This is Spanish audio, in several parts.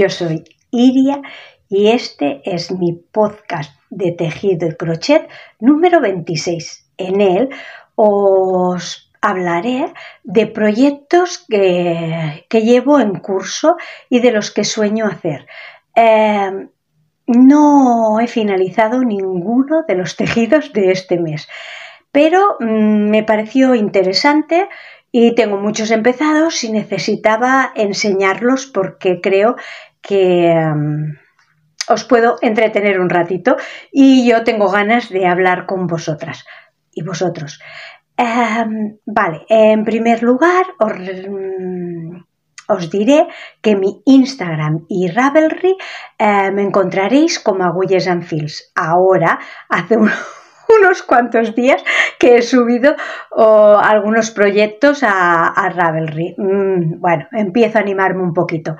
Yo soy Iria y este es mi podcast de tejido y crochet número 26. En él os hablaré de proyectos que, llevo en curso y de los que sueño hacer. Em, no he finalizado ninguno de los tejidos de este mes, pero mm, me pareció interesante y tengo muchos empezados y necesitaba enseñarlos porque creo que em, os puedo entretener un ratito y yo tengo ganas de hablar con vosotras y vosotros. Em, vale, en primer lugar mm, os, diré que mi Instagram y Ravelry eh, me encontraréis como Agulles and Fields. Ahora, hace unos unos cuantos días que he subido algunos proyectos a, Ravelry. Mm, bueno, empiezo a animarme un poquito.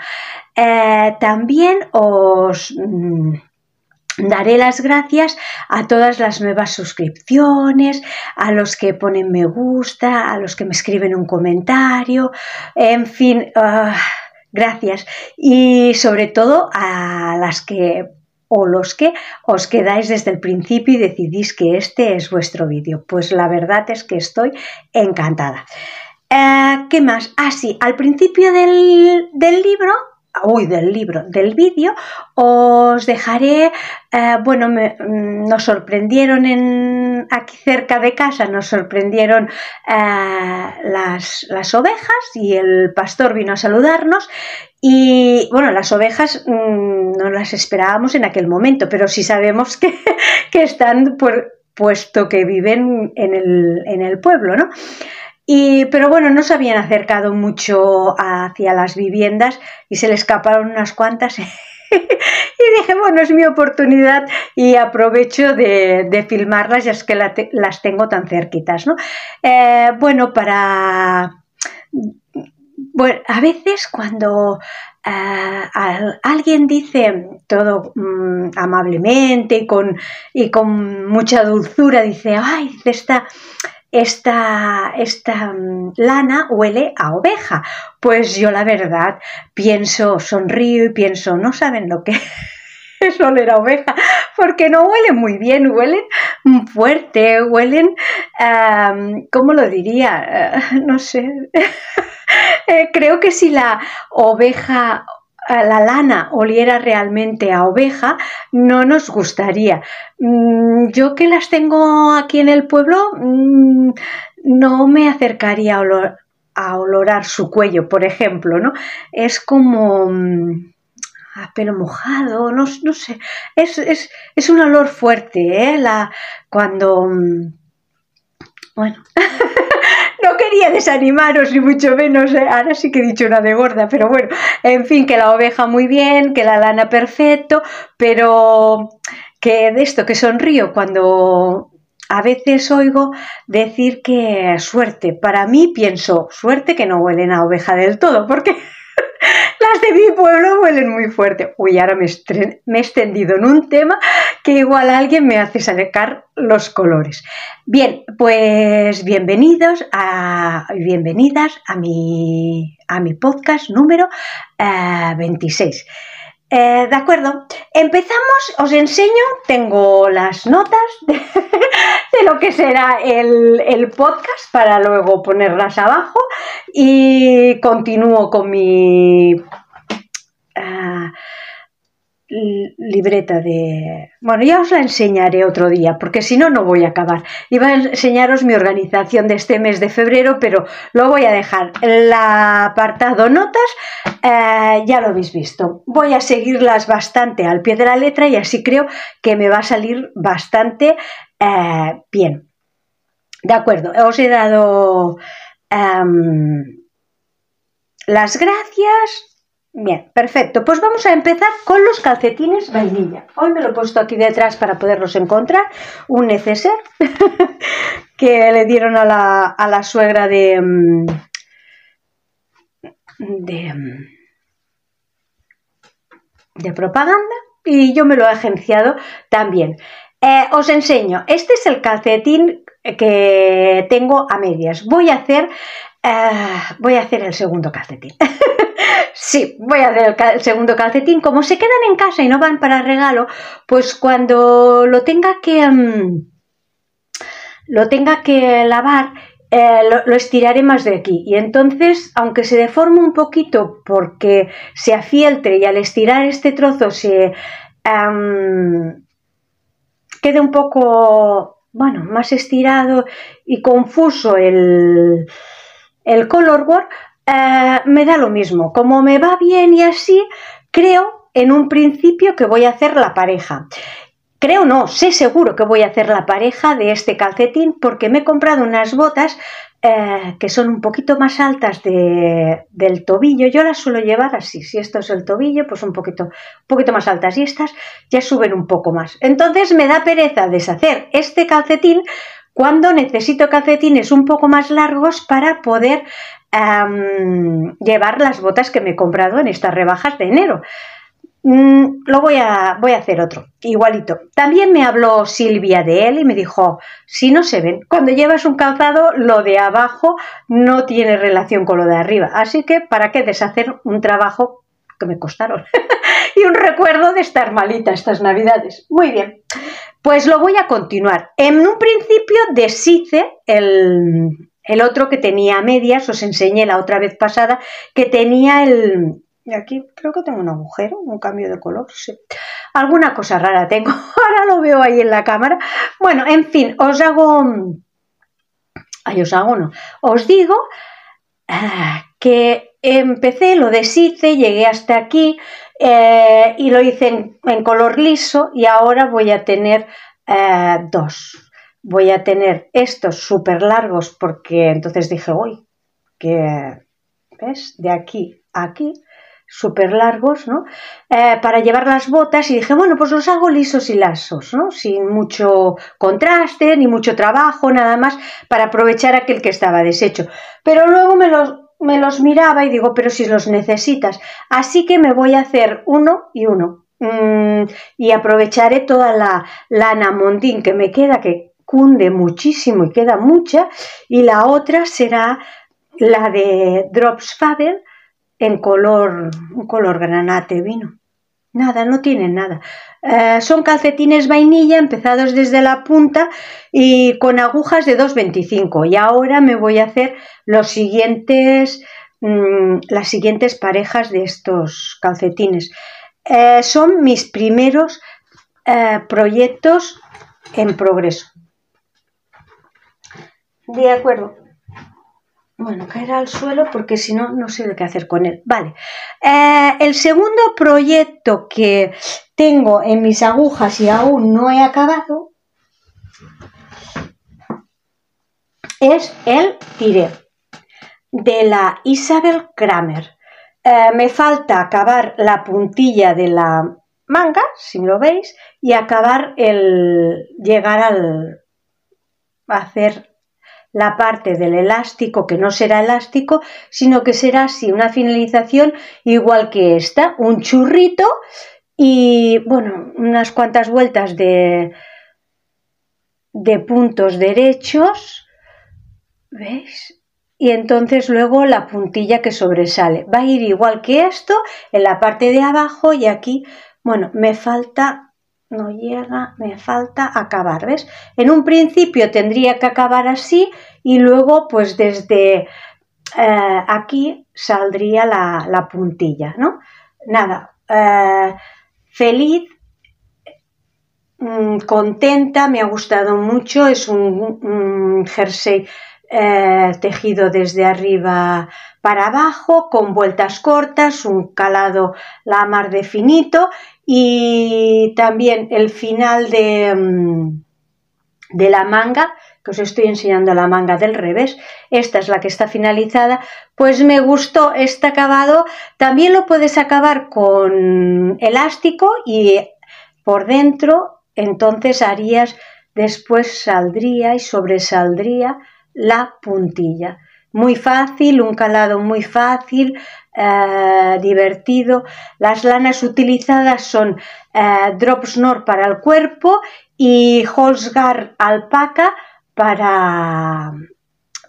Eh, también os... Mm, daré las gracias a todas las nuevas suscripciones, a los que ponen me gusta, a los que me escriben un comentario, en fin, ah, gracias. Y sobre todo a las que o los que os quedáis desde el principio y decidís que este es vuestro vídeo. Pues la verdad es que estoy encantada. Eh, ¿Qué más? Ah, sí, al principio del, del libro uy, del libro, del vídeo, os dejaré, eh, bueno, mm, nos sorprendieron en aquí cerca de casa nos sorprendieron eh, las, ovejas y el pastor vino a saludarnos y bueno, las ovejas mm, no las esperábamos en aquel momento, pero sí sabemos que, están por, puesto que viven en el, en el pueblo, ¿no? Y, pero bueno, no se habían acercado mucho hacia las viviendas y se le escaparon unas cuantas y dije, bueno, es mi oportunidad y aprovecho de, de filmarlas, ya es que las tengo tan cerquitas, ¿no? Eh, bueno, para... Bueno, a veces cuando eh, alguien dice todo mm, amablemente y con, y con mucha dulzura, dice, ay, esta, esta, esta mm, lana huele a oveja. Pues yo la verdad pienso, sonrío y pienso, no saben lo que es oler a oveja, porque no huele muy bien, huelen fuerte, huelen, como ¿cómo lo diría? Eh, no sé. Eh, creo que si la oveja la lana oliera realmente a oveja, no nos gustaría. Mm, yo que las tengo aquí en el pueblo, mm, no me acercaría a, olor, a olorar su cuello, por ejemplo, ¿no? Es como mm, a pelo mojado, no, sé, es, es, es, un olor fuerte, ¿eh? La, cuando... Bueno. quería desanimaros y mucho menos, eh. ahora sí que he dicho una de gorda, pero bueno, en fin, que la oveja muy bien, que la lana perfecto, pero que de esto que sonrío cuando a veces oigo decir que suerte. Para mí pienso, suerte que no huelen a oveja del todo, porque Las de mi pueblo huelen muy fuerte. Uy, ahora me, he extendido en un tema que igual alguien me hace sacar los colores. Bien, pues bienvenidos a bienvenidas a mi, a mi podcast número 26. Eh, eh, de acuerdo, empezamos, os enseño, tengo las notas de, lo que será el, el, podcast para luego ponerlas abajo y continúo con mi libreta de... Bueno, ya os la enseñaré otro día, porque si no, no voy a acabar. Iba a enseñaros mi organización de este mes de febrero, pero lo voy a dejar. El apartado notas eh, ya lo habéis visto. Voy a seguirlas bastante al pie de la letra y así creo que me va a salir bastante eh, bien. De acuerdo, os he dado... Em, las gracias, Bien, perfecto. Pues vamos a empezar con los calcetines vainilla. Hoy me lo he puesto aquí detrás para poderlos encontrar. Un neceser que le dieron a la, a la suegra de, mm, de, mm, de propaganda y yo me lo he agenciado también. Eh, os enseño, este es el calcetín que tengo a medias. Voy a hacer, eh, voy a hacer el segundo calcetín. Sí, voy a hacer el segundo calcetín. Como se quedan en casa y no van para regalo, pues cuando lo tenga que. Mm, lo tenga que lavar, eh, lo, estiraré más de aquí y entonces aunque se deforme un poquito porque se afieltre y al estirar este trozo se em, quede un poco bueno más estirado y confuso el, el color eh, me da lo mismo. Como me va bien y así, creo en un principio que voy a hacer la pareja. Creo no, sé seguro que voy a hacer la pareja de este calcetín porque me he comprado unas botas eh, que son un poquito más altas de, del tobillo. Yo las suelo llevar así. Si esto es el tobillo, pues un poquito, un poquito más altas. Y estas ya suben un poco más. Entonces me da pereza deshacer este calcetín cuando necesito calcetines un poco más largos para poder llevar las botas que me he comprado en estas rebajas de enero. Mm, lo voy a, voy a hacer otro, igualito. También me habló Silvia de él y me dijo, si no se ven, cuando llevas un calzado, lo de abajo no tiene relación con lo de arriba. Así que, ¿para qué deshacer un trabajo que me costaron? un recuerdo de estar malita estas navidades. Muy bien, pues lo voy a continuar. En un principio deshice el, el otro que tenía medias, os enseñé la otra vez pasada, que tenía el... Y Aquí creo que tengo un agujero, un cambio de color, sí. Alguna cosa rara tengo, ahora lo veo ahí en la cámara. Bueno, en fin, os hago... Ay, os hago no. Os digo ah, que empecé, lo deshice, llegué hasta aquí, eh, y lo hice en, color liso y ahora voy a tener eh, dos. Voy a tener estos súper largos porque entonces dije, uy, que ves, de aquí a aquí, súper largos, ¿no? Eh, para llevar las botas y dije, bueno, pues los hago lisos y lasos, ¿no? Sin mucho contraste, ni mucho trabajo, nada más, para aprovechar aquel que estaba deshecho. Pero luego me los, me los miraba y digo, pero si los necesitas. Así que me voy a hacer uno y uno. Mm, y aprovecharé toda la lana mondín que me queda, que cunde muchísimo y queda mucha. Y la otra será la de Drops Faber en color, un color granate vino. Nada, no tienen nada. Eh, son calcetines vainilla empezados desde la punta y con agujas de 2,25. Y ahora me voy a hacer siguientes, mm, las siguientes parejas de estos calcetines. Eh, son mis primeros eh, proyectos en progreso. De acuerdo. Bueno, caer al suelo porque si no, no sé de qué hacer con él. Vale. Eh, el segundo proyecto que tengo en mis agujas y aún no he acabado es el tiré de la Isabel Kramer. Eh, me falta acabar la puntilla de la manga, si lo veis, y acabar el llegar al hacer la parte del elástico que no será elástico, sino que será así una finalización igual que esta, un churrito y bueno, unas cuantas vueltas de, de puntos derechos, ¿veis? y entonces luego la puntilla que sobresale. Va a ir igual que esto en la parte de abajo y aquí, bueno, me falta no llega, me falta acabar, ¿ves? En un principio tendría que acabar así y luego pues desde eh, aquí saldría la, puntilla, ¿no? Nada, eh, feliz, mm, contenta, me ha gustado mucho, es un, jersey eh, tejido desde arriba para abajo, con vueltas cortas, un calado la de definito y también el final de, mm, de la manga, que os estoy enseñando la manga del revés, esta es la que está finalizada, pues me gustó este acabado, también lo puedes acabar con elástico y por dentro entonces harías, después saldría y sobresaldría la puntilla muy fácil, un calado muy fácil, eh, divertido. Las lanas utilizadas son eh, Dropsnor para el cuerpo y Holzgar alpaca para,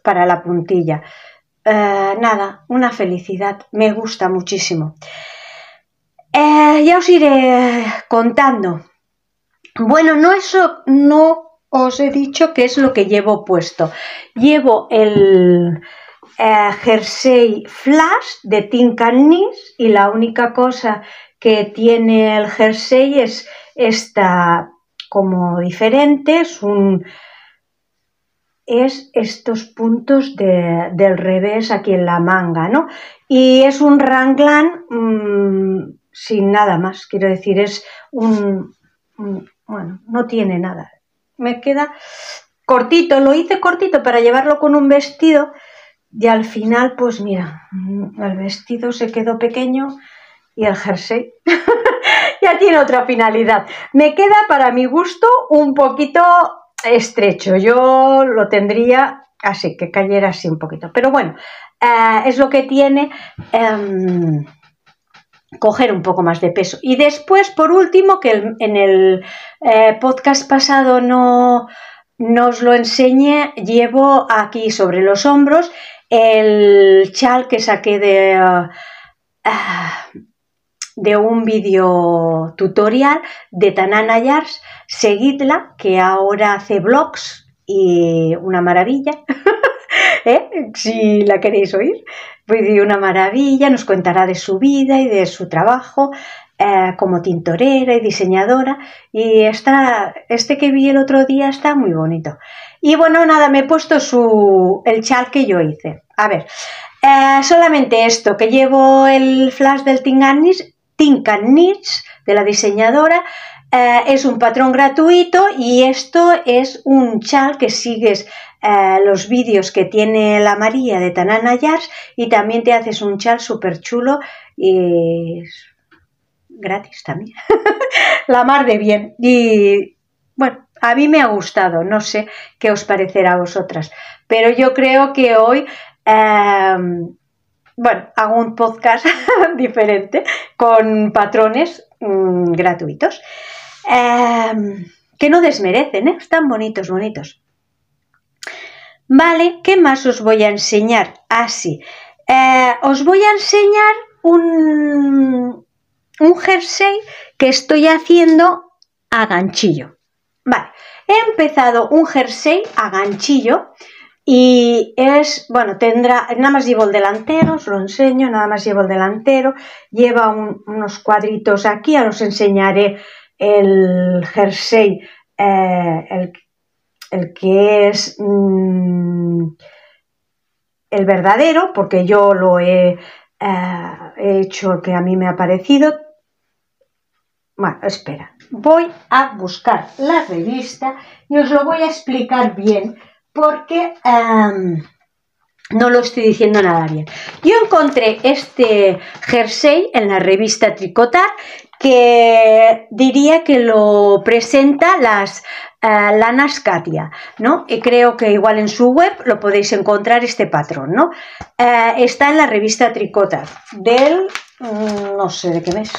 para la puntilla. Eh, nada, una felicidad, me gusta muchísimo. Eh, ya os iré contando. Bueno, no, eso, no os he dicho qué es lo que llevo puesto. Llevo el eh, jersey flash de Tim Canis y la única cosa que tiene el jersey es esta como diferente, es un es estos puntos del revés aquí en la manga, ¿no? Y es un ranglan mm, sin nada más, quiero decir, es un bueno, no tiene nada, me queda cortito, lo hice cortito para llevarlo con un vestido y al final, pues mira, mm, el vestido se quedó pequeño y el jersey ya tiene otra finalidad. Me queda para mi gusto un poquito estrecho, yo lo tendría así, que cayera así un poquito, pero bueno, eh, es lo que tiene. Em, coger un poco más de peso. Y después, por último, que en el eh, podcast pasado no, nos os lo enseñé, llevo aquí sobre los hombros el chal que saqué de... Ah, de un vídeo tutorial de Tanana Yars, seguidla, que ahora hace blogs y una maravilla, ¿eh? si la queréis oír. Vivió una maravilla, nos contará de su vida y de su trabajo eh, como tintorera y diseñadora. Y este que vi el otro día está muy bonito. Y bueno, nada, me he puesto su, el chal que yo hice. A ver, eh, solamente esto, que llevo el flash del tinganis de la diseñadora, eh, es un patrón gratuito y esto es un chal que sigues eh, los vídeos que tiene la María de Tanana Yars y también te haces un chal súper chulo y es gratis también. la mar de bien. Y bueno, a mí me ha gustado, no sé qué os parecerá a vosotras, pero yo creo que hoy... Em, bueno, hago un podcast diferente con patrones mm, gratuitos. Em, que no desmerecen, ¿eh? Están bonitos, bonitos. Vale, ¿qué más os voy a enseñar? Así. Ah, eh, os voy a enseñar un, un jersey que estoy haciendo a ganchillo. Vale, he empezado un jersey a ganchillo y es, bueno, tendrá, nada más llevo el delantero, os lo enseño, nada más llevo el delantero, lleva unos cuadritos aquí, ahora os enseñaré el jersey, eh, el, que es mm, el verdadero, porque yo lo he, eh, hecho que a mí me ha parecido. Bueno, espera, voy a buscar la revista y os lo voy a explicar bien porque em, no lo estoy diciendo nada bien. Yo encontré este jersey en la revista Tricotar que diría que lo presenta las eh, lanas Katia, ¿no? Y creo que igual en su web lo podéis encontrar este patrón, ¿no? Eh, está en la revista Tricotas del, mm, no sé de qué mes,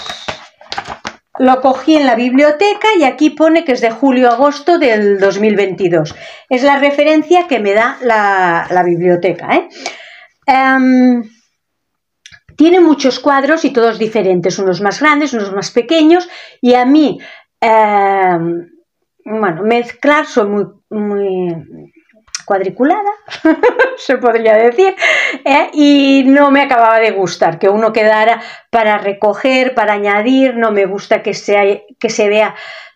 lo cogí en la biblioteca y aquí pone que es de julio-agosto del 2022. Es la referencia que me da la, biblioteca. ¿eh? Em, tiene muchos cuadros y todos diferentes, unos más grandes, unos más pequeños, y a mí, em, bueno, mezclar soy muy, cuadriculada, se podría decir, ¿eh? y no me acababa de gustar que uno quedara para recoger, para añadir, no me gusta que, que se vea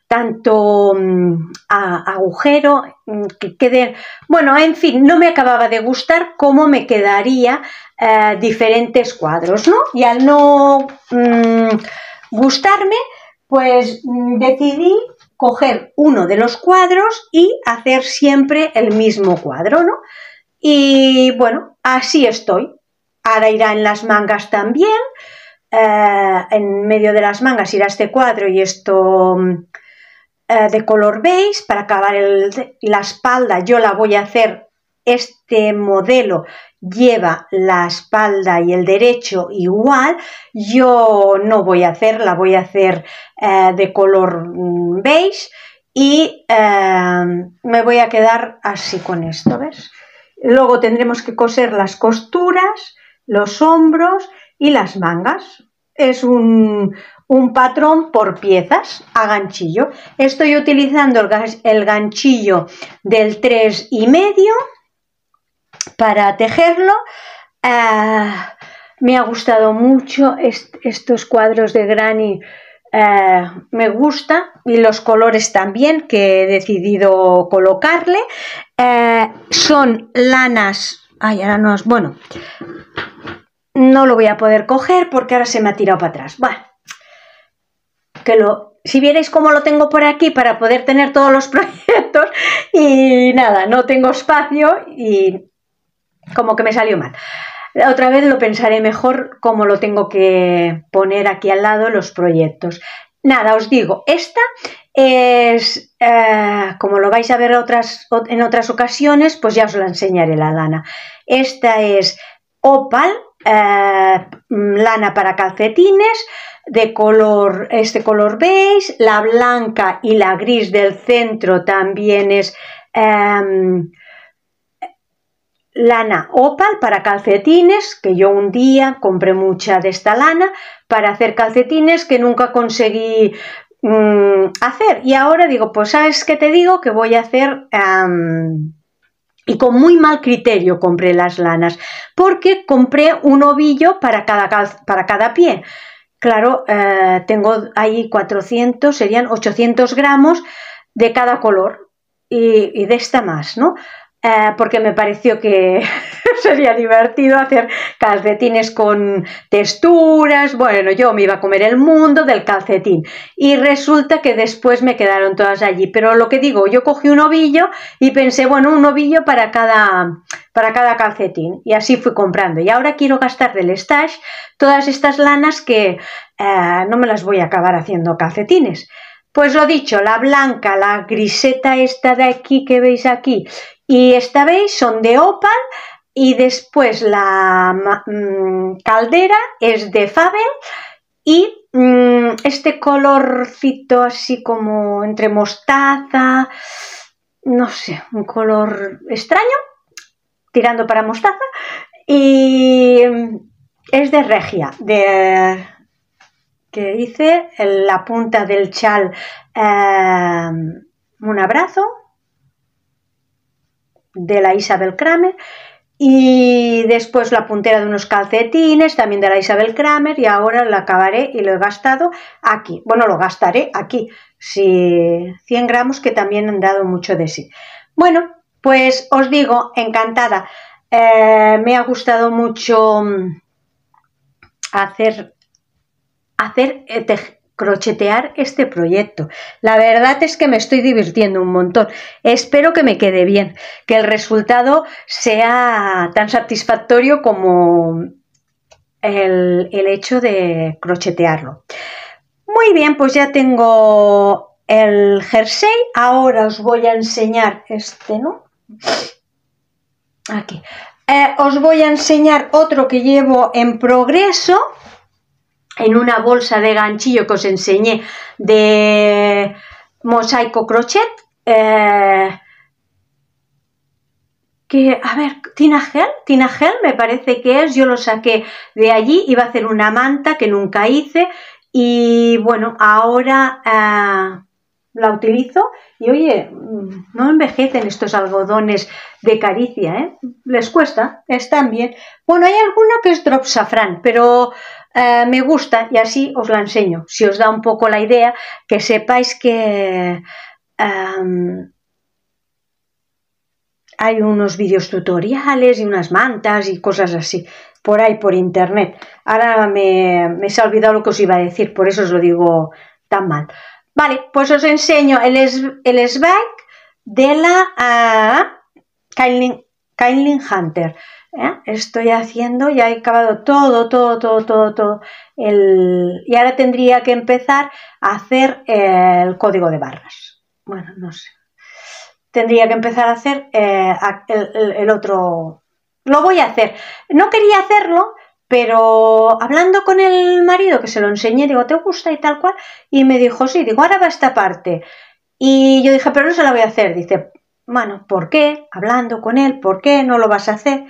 tanto mm, agujero, mm, que quede, bueno, en fin, no me acababa de gustar cómo me quedaría eh, diferentes cuadros, ¿no? Y al no mm, gustarme, pues mm, decidí coger uno de los cuadros y hacer siempre el mismo cuadro, Y bueno, así estoy. Ahora irá en las mangas también. Eh, en medio de las mangas irá este cuadro y esto mm, eh, de color beige. Para acabar la espalda yo la voy a hacer este modelo lleva la espalda y el derecho igual, yo no voy a hacer, la voy a hacer eh, de color mm, beige y em, me voy a quedar así con esto, ¿ves? Luego tendremos que coser las costuras, los hombros y las mangas. Es un, patrón por piezas a ganchillo. Estoy utilizando el, ganchillo del 3,5 y medio para tejerlo. Ah, me ha gustado mucho estos cuadros de Granny. Ah, me gusta y los colores también que he decidido colocarle ah, son lanas ay ahora no bueno no lo voy a poder coger porque ahora se me ha tirado para atrás bueno que lo si vierais como lo tengo por aquí para poder tener todos los proyectos y nada no tengo espacio y como que me salió mal. Otra vez lo pensaré mejor cómo lo tengo que poner aquí al lado los proyectos. Nada, os digo, esta es, eh, como lo vais a ver otras, en otras ocasiones, pues ya os la enseñaré la lana. Esta es opal, eh, mm, lana para calcetines, de color, este color beige, la blanca y la gris del centro también es... Em, lana opal para calcetines, que yo un día compré mucha de esta lana para hacer calcetines que nunca conseguí mm, hacer. Y ahora digo, pues sabes que te digo, que voy a hacer... y con muy mal criterio compré las lanas, porque compré un ovillo para cada, para cada pie. Claro, eh, tengo ahí 400, serían 800 gramos de cada color y, y de esta más, ¿no? Eh, porque me pareció que sería divertido hacer calcetines con texturas. Bueno, yo me iba a comer el mundo del calcetín. Y resulta que después me quedaron todas allí. Pero lo que digo, yo cogí un ovillo y pensé, bueno, un ovillo para cada, para cada calcetín. Y así fui comprando. Y ahora quiero gastar del stash todas estas lanas que eh, no me las voy a acabar haciendo calcetines. Pues lo dicho, la blanca, la griseta esta de aquí que veis aquí y esta vez son de Opal y después la mm, caldera es de Fabel y mm, este colorcito así como entre mostaza, no sé, un color extraño, tirando para mostaza, y mm, es de Regia, de que dice en la punta del chal eh, un abrazo de la Isabel Kramer y después la puntera de unos calcetines, también de la Isabel Kramer, y ahora la acabaré y lo he gastado aquí. Bueno, lo gastaré aquí, si 100 gramos que también han dado mucho de sí. Bueno, pues os digo, encantada. Eh, me ha gustado mucho mm, hacer, hacer eh, crochetear este proyecto. La verdad es que me estoy divirtiendo un montón. Espero que me quede bien, que el resultado sea tan satisfactorio como el, hecho de crochetearlo. Muy bien, pues ya tengo el jersey. Ahora os voy a enseñar este, ¿no? Aquí. Eh, os voy a enseñar otro que llevo en progreso en una bolsa de ganchillo que os enseñé de mosaico crochet. Eh, que, a ver, Tina Gel, Tina Gel me parece que es, yo lo saqué de allí, iba a hacer una manta que nunca hice y bueno, ahora eh, la utilizo y oye, no envejecen estos algodones de caricia, ¿eh? les cuesta, están bien. Bueno, hay alguno que es drop safran, pero eh, me gusta y así os la enseño. Si os da un poco la idea, que sepáis que em, hay unos vídeos tutoriales y unas mantas y cosas así, por ahí, por internet. Ahora me, se ha olvidado lo que os iba a decir, por eso os lo digo tan mal. Vale, pues os enseño el, es, de la ah, Kylie Hunter. ¿eh? Estoy haciendo, ya he acabado todo, todo, todo, todo, todo. El... Y ahora tendría que empezar a hacer eh, el código de barras. Bueno, no sé. Tendría que empezar a hacer eh, el otro. Lo voy a hacer. No quería hacerlo, pero hablando con el marido que se lo enseñé, digo, ¿te gusta y tal cual? Y me dijo, sí, digo, ahora va esta parte. Y yo dije, pero no se la voy a hacer. Dice, bueno, ¿por qué? Hablando con él, ¿por qué no lo vas a hacer?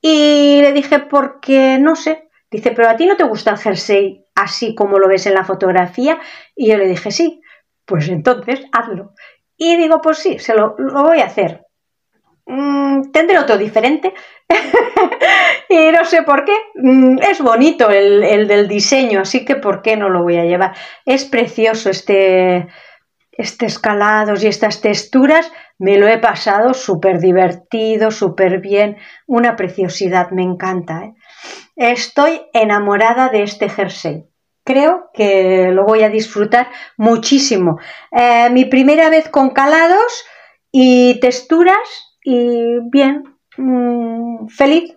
Y le dije, porque no sé. Dice, pero a ti no te gusta el jersey así como lo ves en la fotografía. Y yo le dije, sí, pues entonces hazlo. Y digo, pues sí, se lo, voy a hacer. Mm, tendré otro diferente. y no sé por qué. Mm, es bonito el, del diseño, así que ¿por qué no lo voy a llevar? Es precioso este, este escalados y estas texturas me lo he pasado súper divertido, súper bien, una preciosidad, me encanta. ¿eh? Estoy enamorada de este jersey. Creo que lo voy a disfrutar muchísimo. Eh, mi primera vez con calados y texturas y bien, mm, feliz.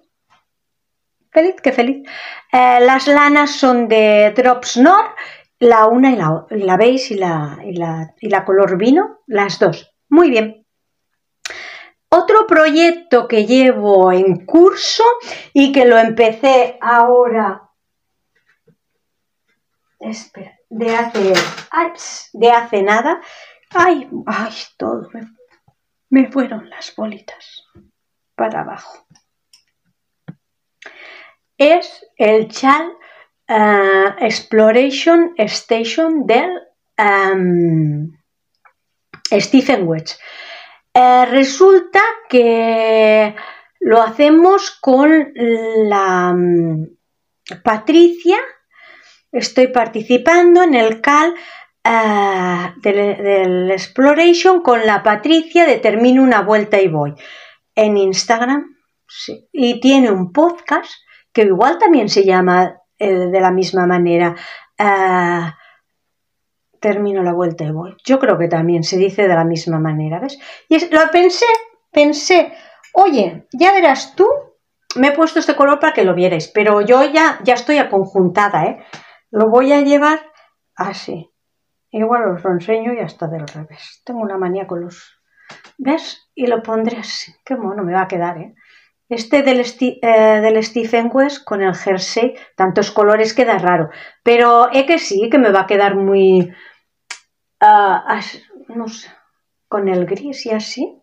Feliz, qué feliz. Eh, las lanas son de Drops Nord, la una y la, la beige la, y la, y la color vino, las dos. Muy bien. Otro proyecto que llevo en curso y que lo empecé ahora, de hace, de hace nada, ay, ay, todo, me, fueron las bolitas para abajo. Es el Chal eh, Exploration Station del em, Stephen Wedge. Eh, resulta que lo hacemos con la mm, Patricia. Estoy participando en el CAL eh, del, Exploration con la Patricia de Termino una vuelta y voy en Instagram. Y tiene un podcast que igual también se llama eh, de la misma manera termino la vuelta y voy. Yo creo que también se dice de la misma manera, ¿ves? Y lo pensé, pensé, oye, ya verás tú, me he puesto este color para que lo vierais, pero yo ya, ya estoy aconjuntada, ¿eh? Lo voy a llevar así. Igual os lo enseño y hasta del revés. Tengo una manía con los... ¿Ves? Y lo pondré así. Qué mono me va a quedar, ¿eh? Este eh, del, Stephen West con el jersey, tantos colores queda raro. Pero es eh, que sí, que me va a quedar muy. Ah, no sé, con el gris y así.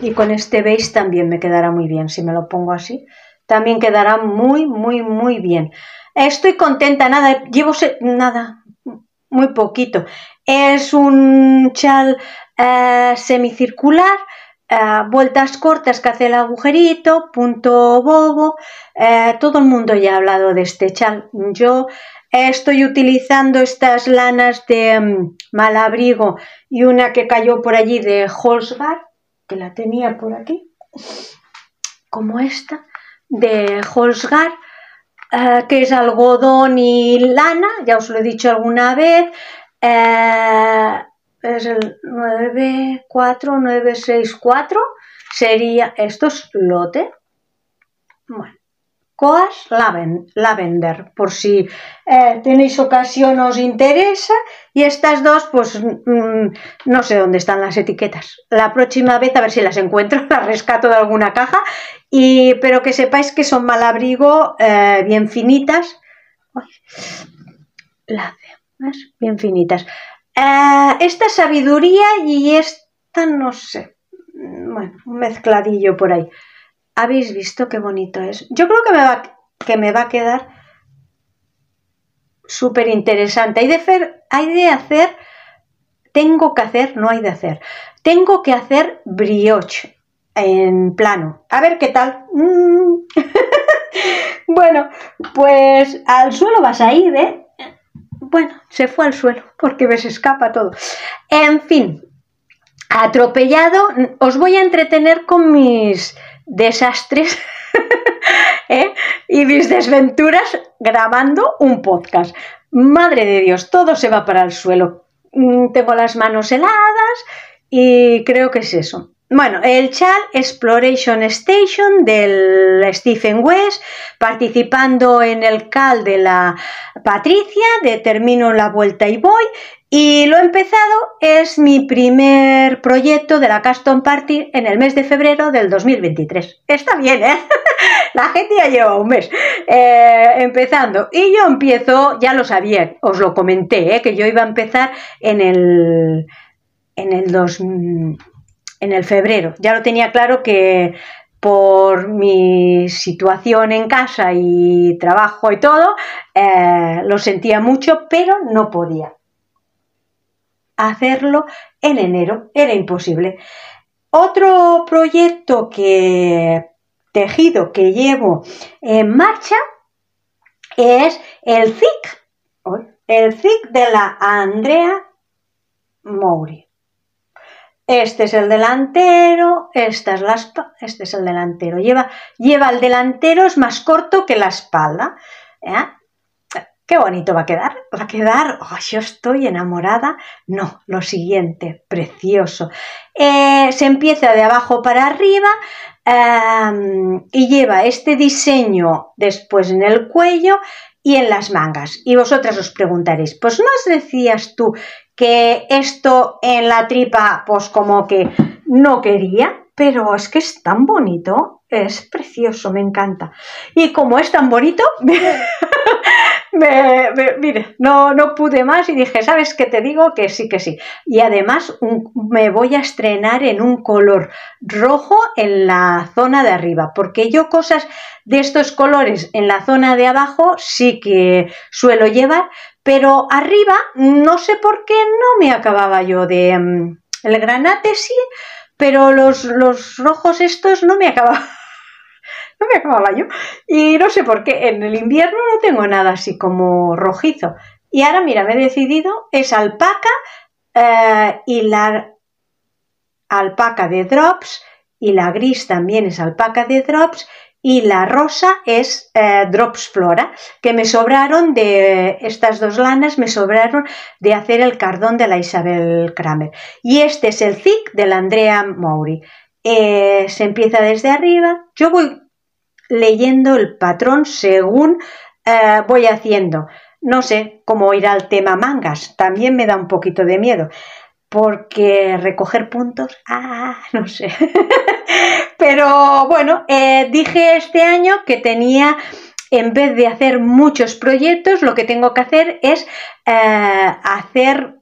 Y con este beige también me quedará muy bien. Si me lo pongo así, también quedará muy, muy, muy bien. Estoy contenta, nada, llevo nada, muy poquito. Es un chal eh, semicircular eh, vueltas cortas que hace el agujerito, punto bobo, eh, todo el mundo ya ha hablado de este chal. Yo estoy utilizando estas lanas de mm, mal malabrigo y una que cayó por allí de Holzbar, que la tenía por aquí, como esta, de Holzgar, eh, que es algodón y lana, ya os lo he dicho alguna vez es el 94964, sería, estos lote, bueno, Coas Lavender, por si eh, tenéis ocasión os interesa. Y estas dos, pues mm, no sé dónde están las etiquetas. La próxima vez a ver si las encuentro, las rescato de alguna caja. Y, pero que sepáis que son malabrigo, abrigo eh, bien finitas. las bien finitas. Ah, esta sabiduría y esta no sé. Bueno, un mezcladillo por ahí. ¿Habéis visto qué bonito es? Yo creo que me va, que me va a quedar súper interesante. Hay de, hay de hacer, tengo que hacer, no hay de hacer. Tengo que hacer brioche en plano. A ver qué tal. Mm. bueno, pues al suelo vas a ir, ¿eh? Bueno, se fue al suelo porque me se escapa todo. En fin, atropellado, os voy a entretener con mis desastres ¿eh? y mis desventuras grabando un podcast. Madre de Dios, todo se va para el suelo. Mm, tengo las manos heladas y creo que es eso. Bueno, el Chal Exploration Station del Stephen West, participando en el CAL de la Patricia, de Termino la Vuelta y Voy, y lo he empezado, es mi primer proyecto de la Custom Party en el mes de febrero del 2023. Está bien, ¿eh? la gente ya lleva un mes eh, empezando. Y yo empiezo, ya lo sabía, os lo comenté, ¿eh? que yo iba a empezar en el, en el 2000 en el febrero. Ya lo tenía claro que por mi situación en casa y trabajo y todo, eh, lo sentía mucho, pero no podía hacerlo en enero, era imposible. Otro proyecto que tejido que llevo en marcha es el ZIC, el ZIC de la Andrea Mouri. Este es el delantero, esta es la este es el delantero. Lleva, lleva el delantero, es más corto que la espalda. ¿eh? Qué bonito va a quedar, va a quedar, yo estoy enamorada. No, lo siguiente, precioso. Eh, se empieza de abajo para arriba em, y lleva este diseño después en el cuello y en las mangas. Y vosotras os preguntaréis, pues no decías tú que esto en la tripa, pues como que no quería, pero es que es tan bonito, es precioso, me encanta. Y como es tan bonito, me, mire, no, no pude más y dije, ¿sabes qué te digo? Que sí, que sí. Y además me voy a estrenar en un color rojo en la zona de arriba, porque yo cosas de estos colores en la zona de abajo sí que suelo llevar, pero arriba no sé por qué no me acababa yo de... Mm, el granate sí, pero los, los rojos estos no me acababan no me acababa yo Y no sé por qué, en el invierno no tengo nada así como rojizo. Y ahora, mira, me he decidido, es alpaca eh, y la alpaca de drops, y la gris también es alpaca de drops, y la rosa es eh, Drops Flora, que me sobraron de estas dos lanas, me sobraron de hacer el cardón de la Isabel Kramer. Y este es el zig de la Andrea Mauri eh, se empieza desde arriba, yo voy leyendo el patrón según eh, voy haciendo. No sé cómo ir al tema mangas, también me da un poquito de miedo, porque recoger puntos, ah, no sé. Pero bueno, eh, dije este año que tenía en vez de hacer muchos proyectos, lo que tengo que hacer es eh, hacer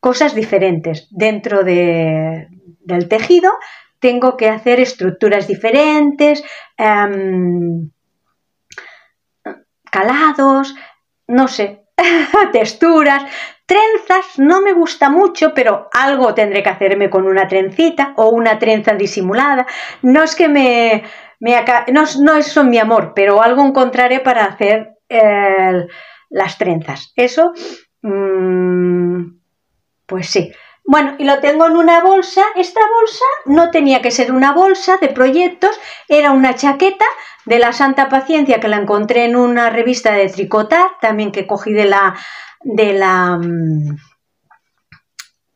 cosas diferentes dentro del tejido, tengo que hacer estructuras diferentes, em, calados, no sé, texturas, trenzas, no me gusta mucho, pero algo tendré que hacerme con una trencita o una trenza disimulada. No es que me... me no, es mi amor, pero algo encontraré para hacer las trenzas. Eso, mm, pues sí. Bueno, y lo tengo en una bolsa. Esta bolsa no tenía que ser una bolsa de proyectos, era una chaqueta de la Santa Paciencia que la encontré en una revista de tricotar, también que cogí de la de la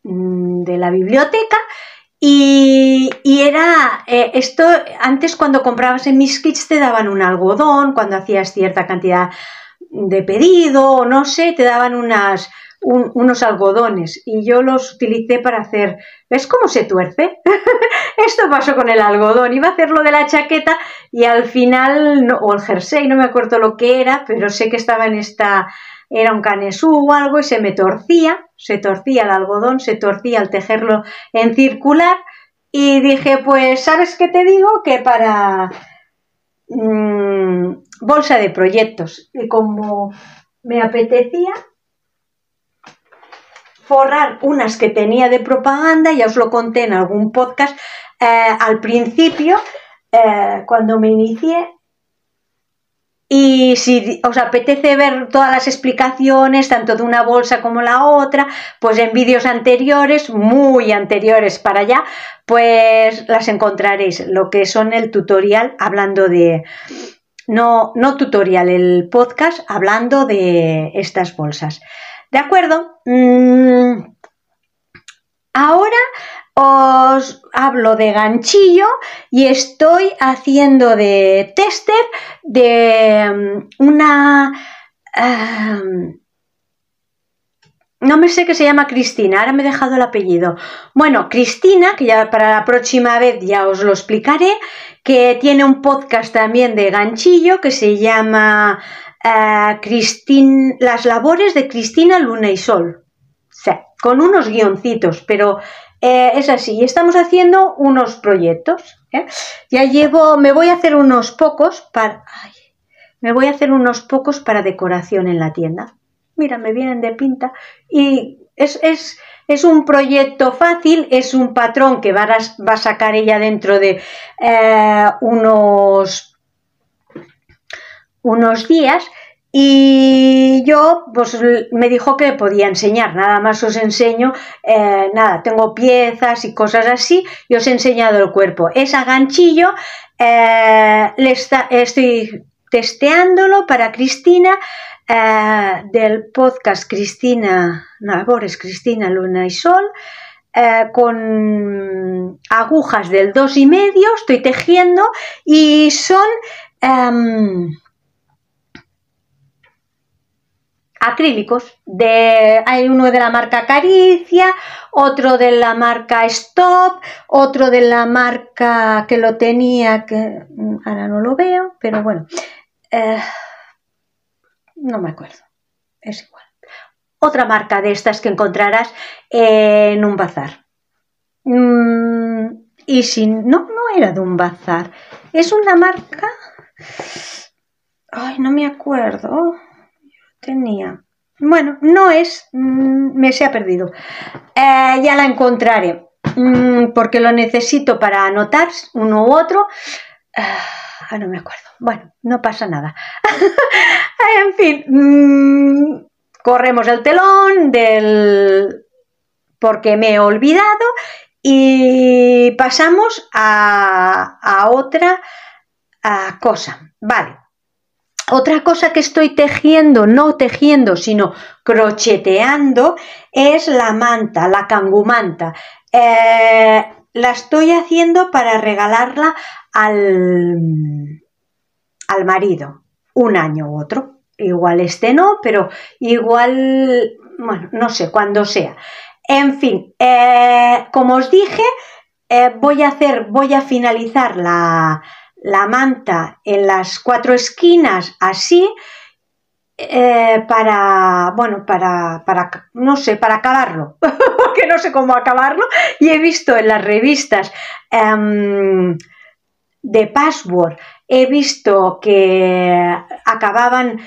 mm, de la biblioteca y, era eh, esto antes cuando comprabas en mis kits te daban un algodón cuando hacías cierta cantidad de pedido no sé te daban unas unos algodones y yo los utilicé para hacer, ¿ves cómo se tuerce? Esto pasó con el algodón, iba a hacerlo de la chaqueta y al final, o el jersey, no me acuerdo lo que era, pero sé que estaba en esta, era un canesú o algo y se me torcía, se torcía el algodón, se torcía al tejerlo en circular y dije, pues, ¿sabes qué te digo? Que para mm, bolsa de proyectos y como me apetecía, forrar unas que tenía de propaganda, ya os lo conté en algún podcast eh, al principio, eh, cuando me inicié. Y si os apetece ver todas las explicaciones, tanto de una bolsa como la otra, pues en vídeos anteriores, muy anteriores para allá, pues las encontraréis, lo que son el tutorial hablando de, no, no tutorial, el podcast hablando de estas bolsas. ¿De acuerdo? Mm, ahora os hablo de ganchillo y estoy haciendo de tester de mm, una... no me sé que se llama Cristina, ahora me he dejado el apellido. Bueno, Cristina, que ya para la próxima vez ya os lo explicaré, que tiene un podcast también de ganchillo que se llama las labores de Cristina Luna y Sol. con unos guioncitos, pero eh, es así. estamos haciendo unos proyectos. ¿eh? Ya llevo, me voy a hacer unos pocos para. me voy a hacer unos pocos para decoración en la tienda. Mira, me vienen de pinta. Y es, es, un proyecto fácil, es un patrón que va a, sacar ella dentro de eh, unos unos días y yo, pues me dijo que podía enseñar, nada más os enseño, eh, nada, tengo piezas y cosas así, y os he enseñado el cuerpo. Es a ganchillo, eh, le está, estoy testeándolo para Cristina, eh, del podcast Cristina, labores Cristina Luna y Sol, con agujas del dos y medio, estoy tejiendo y son em, acrílicos. De, hay uno de la marca Caricia, otro de la marca Stop, otro de la marca que lo tenía, que mm, ahora no lo veo, pero bueno, eh, no me acuerdo, es igual. Otra marca de estas que encontrarás en un bazar. Mm, y si no, no era de un bazar, es una marca... Ay, no me acuerdo tenía. Bueno, no es, mm, me se ha perdido. Eh, ya la encontraré, mm, porque lo necesito para anotar uno u otro. Ah, no me acuerdo. Bueno, no pasa nada. en fin, mm, corremos el telón del porque me he olvidado y pasamos a, otra cosa. Vale. Otra cosa que estoy tejiendo, no tejiendo, sino crocheteando, es la manta, la cangumanta. Eh, la estoy haciendo para regalarla al, al marido, un año u otro. Igual este no, pero igual, bueno, no sé, cuándo sea. En fin, eh, como os dije, eh, voy a hacer, voy a finalizar la, la manta en las cuatro esquinas así eh, para, bueno, para, no sé, para acabarlo, porque no sé cómo acabarlo, y he visto en las revistas em, de Password, he visto que acababan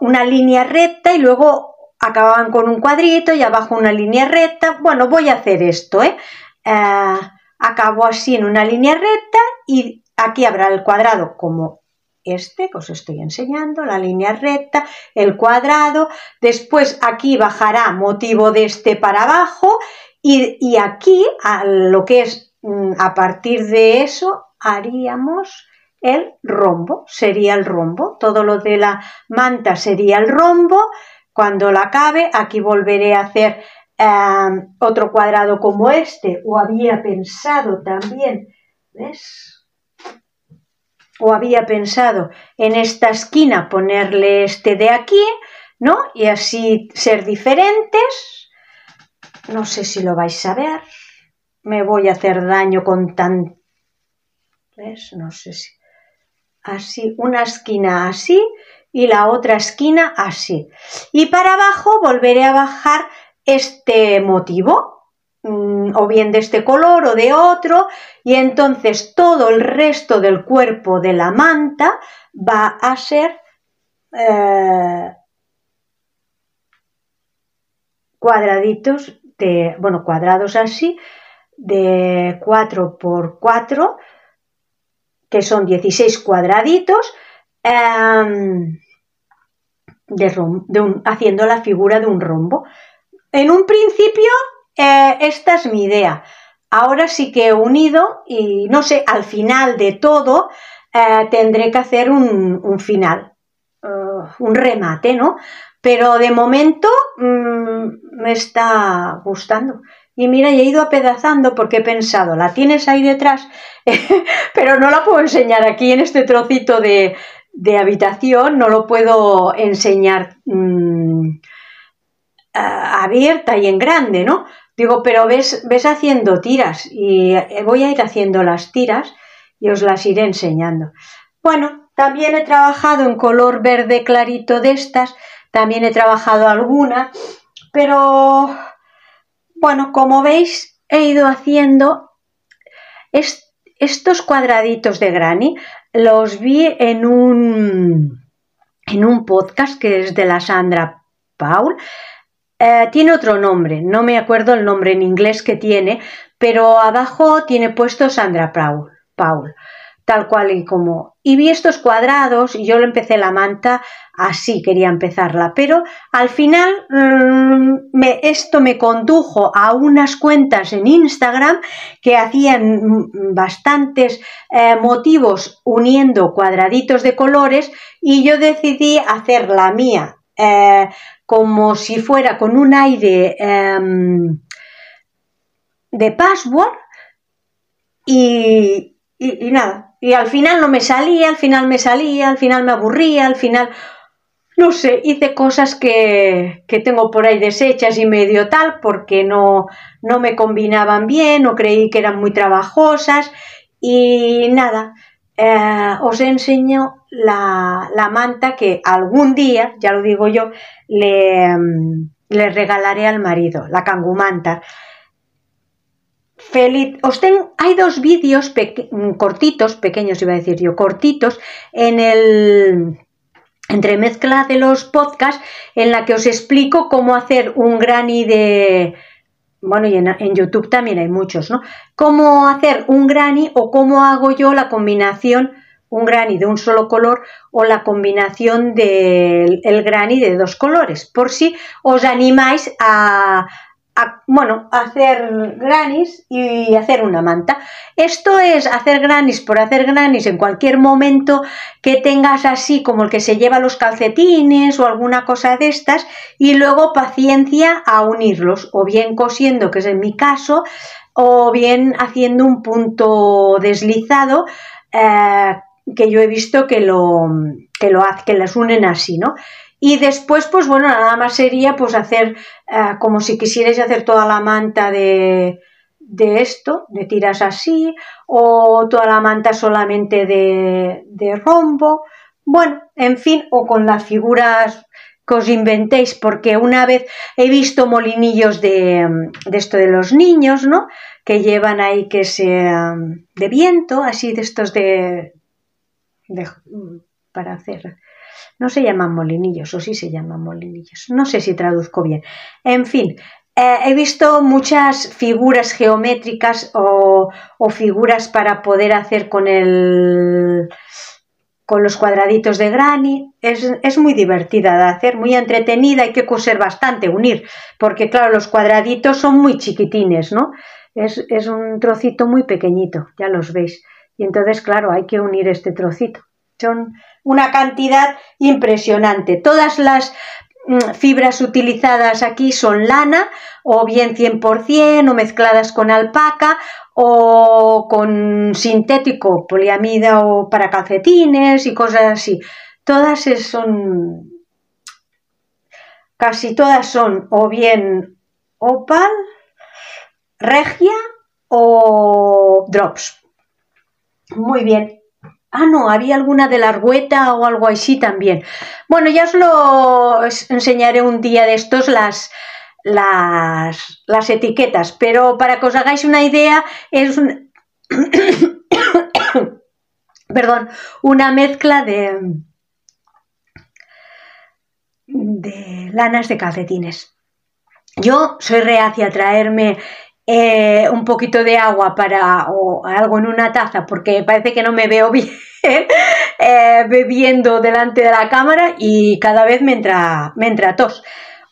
una línea recta y luego acababan con un cuadrito y abajo una línea recta. Bueno, voy a hacer esto, ¿eh? eh acabo así en una línea recta y Aquí habrá el cuadrado como este que os estoy enseñando, la línea recta, el cuadrado, después aquí bajará motivo de este para abajo y, aquí a lo que es mm, a partir de eso haríamos el rombo, sería el rombo, todo lo de la manta sería el rombo, cuando la acabe aquí volveré a hacer eh, otro cuadrado como este o había pensado también, ¿ves? o había pensado en esta esquina ponerle este de aquí, ¿no? Y así ser diferentes. No sé si lo vais a ver. Me voy a hacer daño con tan... ¿Ves? No sé si... Así, una esquina así y la otra esquina así. Y para abajo volveré a bajar este motivo, Mm, o bien de este color o de otro, y entonces todo el resto del cuerpo de la manta va a ser eh, cuadraditos de, bueno, cuadrados así, de 4 por 4, que son 16 cuadraditos, em, de haciendo la figura de un rombo. En un principio eh, esta es mi idea. Ahora sí que he unido y no sé, al final de todo eh, tendré que hacer un, final, eh, un remate, ¿no? Pero de momento mm, me está gustando. Y mira, he ido apedazando porque he pensado, la tienes ahí detrás, pero no la puedo enseñar aquí en este trocito de, habitación, no lo puedo enseñar mm, abierta y en grande, ¿no? Digo, pero ves, ves haciendo tiras y eh, voy a ir haciendo las tiras y os las iré enseñando. Bueno, también he trabajado en color verde clarito de estas, también he trabajado alguna, pero bueno, como veis he ido haciendo estos cuadraditos de granny, los vi en un, en un podcast que es de la Sandra Paul, eh, tiene otro nombre, no me acuerdo el nombre en inglés que tiene, pero abajo tiene puesto Sandra Paul, Paul tal cual y como. Y vi estos cuadrados y yo le empecé la manta así, quería empezarla, pero al final mm, esto me condujo a unas cuentas en Instagram que hacían mm, bastantes eh, motivos uniendo cuadraditos de colores y yo decidí hacer la mía eh, como si fuera con un aire em, de password y, nada. Y al final no me salía, al final me salía, al final me aburría, al final, no sé, hice cosas que, tengo por ahí deshechas y medio tal porque no, no me combinaban bien, no creí que eran muy trabajosas y nada. Eh, os enseño la, manta que algún día, ya lo digo yo, le, regalaré al marido, la cangumanta. Feliz, os hay dos vídeos mm, cortitos, pequeños iba a decir yo, cortitos, en el entremezcla de los podcasts en la que os explico cómo hacer un granny de, bueno, y en, YouTube también hay muchos, ¿no? Cómo hacer un granny o cómo hago yo la combinación, un granny de un solo color o la combinación del de el granny de dos colores, por si os animáis a, bueno, hacer granis y hacer una manta. Esto es hacer granis por hacer granis en cualquier momento que tengas así como el que se lleva los calcetines o alguna cosa de estas y luego paciencia a unirlos o bien cosiendo, que es en mi caso, o bien haciendo un punto deslizado eh, que yo he visto que lo que lo que las unen así, ¿no? Y después, pues bueno, nada más sería pues hacer eh, como si quisierais hacer toda la manta de, de, esto, de tiras así, o toda la manta solamente de, rombo. Bueno, en fin, o con las figuras que os inventéis, porque una vez he visto molinillos de, de, esto de los niños, ¿no? Que llevan ahí que sea um, de viento, así de estos de para hacer no se llaman molinillos, o sí se llaman molinillos. No sé si traduzco bien. En fin, eh, he visto muchas figuras geométricas o, figuras para poder hacer con con los cuadraditos de Granny. Es, muy divertida de hacer, muy entretenida, hay que coser bastante, unir, porque claro, los cuadraditos son muy chiquitines, ¿no? Es, es, un trocito muy pequeñito, ya los veis. Y entonces, claro, hay que unir este trocito. Son una cantidad impresionante. Todas las mm, fibras utilizadas aquí son lana o bien 100% o mezcladas con alpaca o con sintético, poliamida o para calcetines y cosas así. Todas son, casi todas son o bien opal, regia o drops. Muy bien, Ah, no, había alguna de la largueta o algo así también. Bueno, ya os lo enseñaré un día de estos las, las, las etiquetas, pero para que os hagáis una idea, es un... perdón, una mezcla de, de lanas de calcetines. Yo soy reacia a traerme eh, un poquito de agua para, o algo en una taza, porque parece que no me veo bien eh, bebiendo delante de la cámara y cada vez me entra, me tos.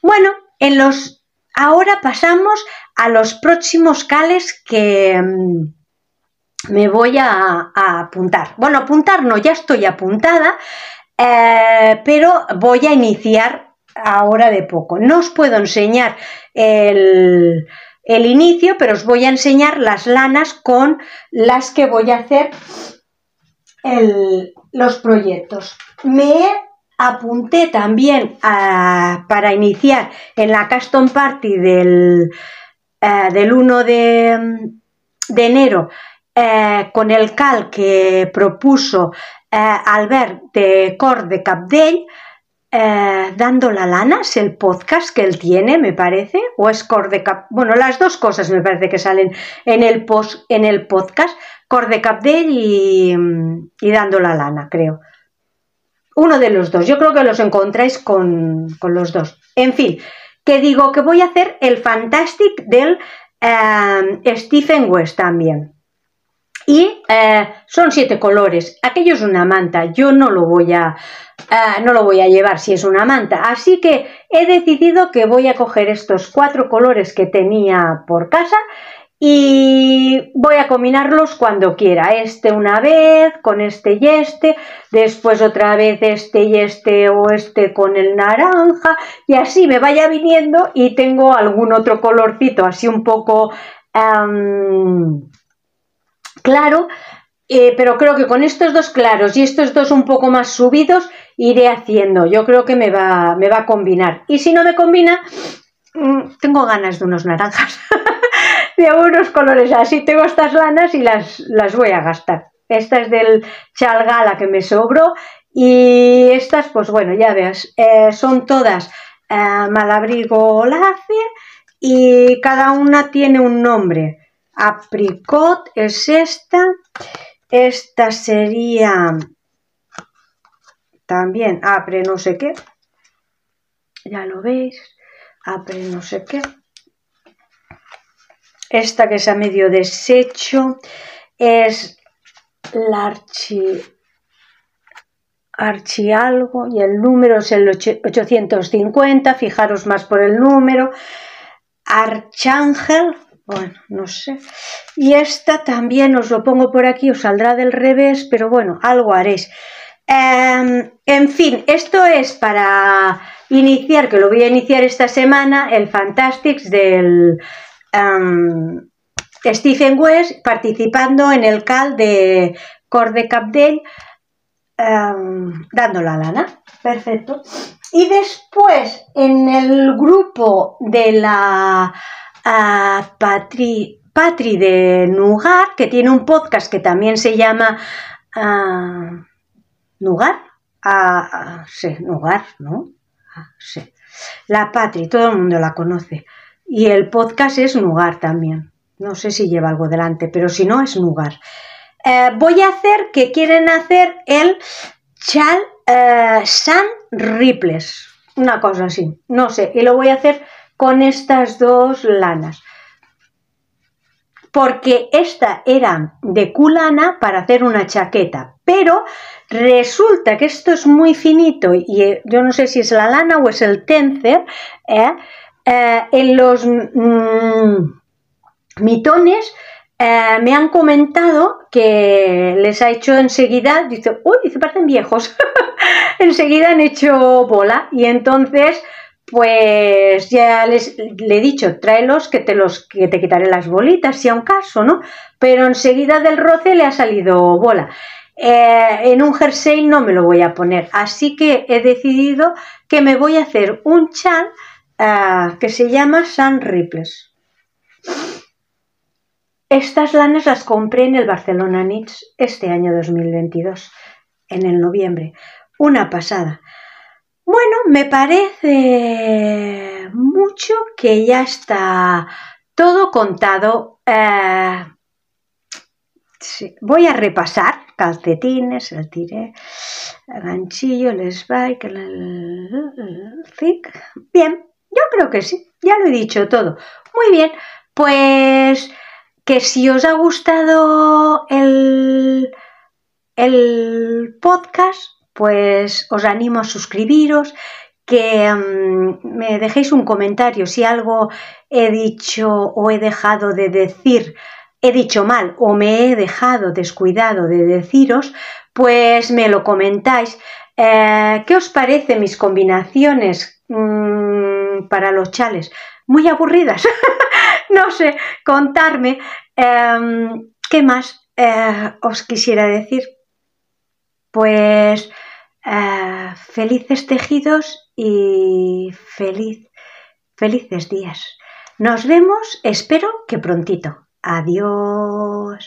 Bueno, en los, ahora pasamos a los próximos cales que mm, me voy a, apuntar. Bueno, apuntar no, ya estoy apuntada, eh, pero voy a iniciar ahora de poco. No os puedo enseñar el el inicio, pero os voy a enseñar las lanas con las que voy a hacer los proyectos. Me apunté también para iniciar en la Custom Party del, 1 eh, de, enero eh, con el cal que propuso eh, Albert de Cor de Capdell eh, dando la Lana, es el podcast que él tiene, me parece, o es Cordecap. Bueno, las dos cosas me parece que salen en el, podcast, en el podcast, de y, mm, y Dando la Lana, creo. Uno de los dos, yo creo que los encontráis con, los dos. En fin, que digo que voy a hacer el Fantastic del eh, Stephen West también. Y eh, son siete colores. Aquello es una manta. Yo no lo voy a, Ah, no lo voy a llevar si es una manta. Así que he decidido que voy a coger estos cuatro colores que tenía por casa y voy a combinarlos cuando quiera. Este una vez, con este y este, después otra vez este y este o este con el naranja y así me vaya viniendo y tengo algún otro colorcito así un poco claro eh, pero creo que con estos dos claros y estos dos un poco más subidos iré haciendo. Yo creo que me va, me va a combinar. Y si no me combina, mm, tengo ganas de unos naranjas, de unos colores así. Tengo estas lanas y las, las voy a gastar. Esta es del Chalgala que me sobró y estas, pues bueno, ya veas, eh, son todas eh, Malabrigo y cada una tiene un nombre. Apricot es esta esta sería también apre no sé qué. Ya lo veis. Apre no sé qué. Esta que es a medio deshecho es la archi, y el número es el 850. Fijaros más por el número. Archángel bueno, no sé. Y esta también os lo pongo por aquí, os saldrá del revés, pero bueno, algo haréis. Em, en fin, esto es para iniciar, que lo voy a iniciar esta semana, el Fantastics del em, Stephen West participando en el CAL de de Capdell, um, dando la lana. Perfecto. Y después, en el grupo de la a Patri, Patri de Nugar, que tiene un podcast que también se llama ah, Nugar. Ah, ah, sí, Nugar, ¿no? sí. La Patri, todo el mundo la conoce. Y el podcast es Nugar también. No sé si lleva algo delante, pero si no, es Nugar. Eh, voy a hacer que quieren hacer el Chal eh, San Ripples. Una cosa así, no sé. Y lo voy a hacer con estas dos lanas. Porque esta era de culana para hacer una chaqueta, pero resulta que esto es muy finito y eh, yo no sé si es la lana o es el tencer. ¿eh? Eh, en los mm, mitones me han comentado que les ha hecho enseguida, dice, uy, dice, parecen viejos, enseguida han hecho bola y entonces pues ya les, le he dicho, tráelos que te, te quitaré las bolitas, si a un caso, ¿no? Pero enseguida del roce le ha salido bola. Eh, en un jersey no me lo voy a poner, así que he decidido que me voy a hacer un chal ah, que se llama San Ripples. Estas lanas las compré en el Barcelona Nits este año 2022, en el noviembre. Una pasada. Bueno, me parece mucho que ya está todo contado. Eh, voy a repasar calcetines, el tiré, el ganchillo, el spike, el, el Bien, yo creo que sí, ya lo he dicho todo. Muy bien, pues que si os ha gustado el podcast, pues os animo a suscribiros, que mm, me dejéis un comentario si algo he dicho o he dejado de decir, he dicho mal o me he dejado descuidado de deciros, pues me lo comentáis. Eh, ¿Qué os parece mis combinaciones mm, para los chales? Muy aburridas, no sé, contarme. Em, ¿Qué más eh, os quisiera decir? Pues Ah, felices tejidos y feliz, felices días. Nos vemos, espero que prontito. Adiós.